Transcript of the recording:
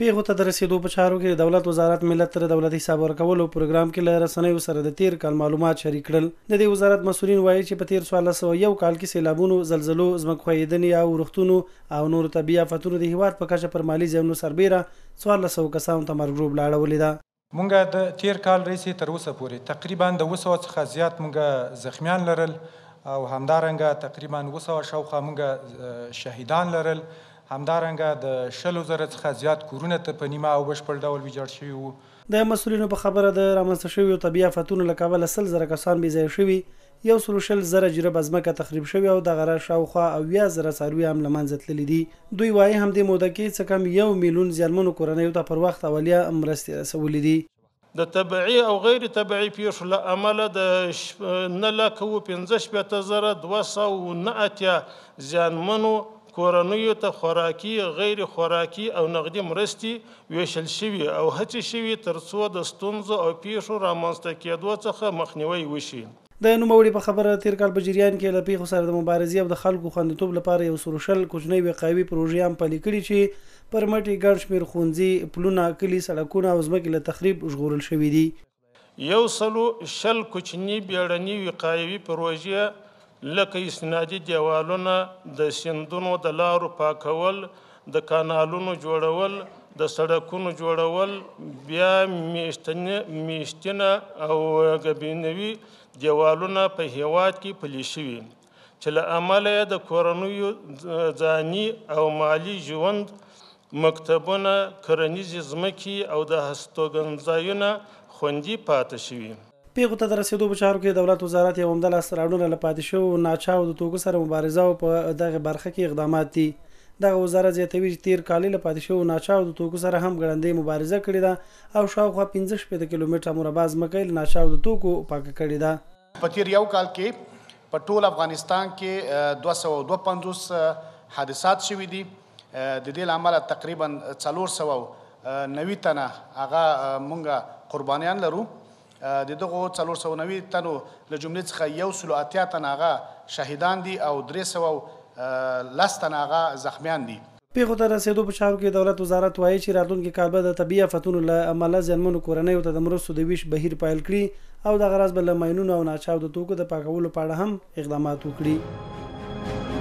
پیغو ته د رسیدو په چارو کې دولت وزارت ملت تر دولت حساب ورکولو پروګرام کې له رسنیو سره د تیر کال معلومات شریک کړل د دې وزارت مسولین وایي چې په تیر 1401 کال کې سیلابونو زلزلو ځمکوهیدنې او ورښتونو او نور طبي آفتونو د هیواد په کچه پر مالی زیانونو سربیره 1400 کسانو ته مرګروب لاړولې ده مونږه د تیر کال ریسي تر اوسه پورې تقریبا د 200 څخه زیات مونږه زخمیان لرل او همدارنګه تقریبا 200 شاوخه مونږه شهیدان لرل همدارنګه د شلو زره څخه زیات کورونه ته په نیمه او بشپړ ډول ویجاړ شوي وو د مسولینو په خبره د رامنځته شویو طبیعي آفتونو له کبله سل زره کسان بې ځایه شوي یو سلو شل زره جریبه ځمکه تخریب شوې او د غره شاوخوا اویا زره څاروي هم له منځه تللي دي دوی وایي همدې موده کې څه کم یو میلیون زیانمنو کورنیو ته پر وخت اولیه مرستې رسولې دي د طبعي او غیر طبعي پیښو له امله د ش... نه لکه و پنځه شپېته زره دوه سوه نه اتیا زیانمنو کورنیو ته خوراکي غیر خوراکي او نقدي مرستي ویشل شوي او هڅې شوي ترڅو د ستونزو او پیښو رامنځته کېدو څخه مخنیوي وشي د نوموړي په خبره تیر کال په جریان کې له پیښو سره د مبارزې او د خلکو خوندیتوب لپاره یو سروشل کوچنۍ وقایوي پروژې هم پلي کړي چې پر مټې ګڼ شمېر ښوونځي پلونه کلي سړکونه او ځمکې له تخریب ژغورل شوي دي یو سلو شل کوچني بیړني وقایوي پروژې لکه اسنادي دیوالونه د سندونو د لارو پاکول د کانالونو جوړول د سړکونو جوړول بیا میشتنه میشتنه او غبینوي دیوالونه په هیواد کې پلي شوي چې له امله د کورنیو ځاني او مالی ژوند مکتبونه کرنیزې ځمکې او د هستوګنځایونه خوندي پاتې شوي پیغو ته رسیدو په چارو کې دولت وزارت یو عمده لاس راوړنه لپاره شو ناچاو د توکو سره مبارزه او په دغه برخه کې اقدامات دي دغه وزارت زیاتوي چې تیر کال لپاره شو ناچاو د توکو سره هم ګړندې مبارزه کړې ده او شاوخوا 15 شپږ کیلومتر مربع ځمکه له ناچاو د توکو پاکه کړې ده په تیر یو کال کې په ټول افغانستان کې 252 حادثات شوي دي د دې لامل تقریبا 490 تنه هغه مونږه قربانيان لرو د دغه 490 تنو له جملې څخه 180 تن هغه شهیدان دي او 300 لس تن هغه زخمیان دي پیغو ته رسیدو په چارو کې دولت وزارت وایي چې راتلونکي کال به د طبي آفتونو له امله ځنمنو کورنۍ او د مرستو د ویش بهیر پیل کړي او د غرض بل ماينونو او ناچاو د توکو د پاکولو په اړه هم اقدامات وکړي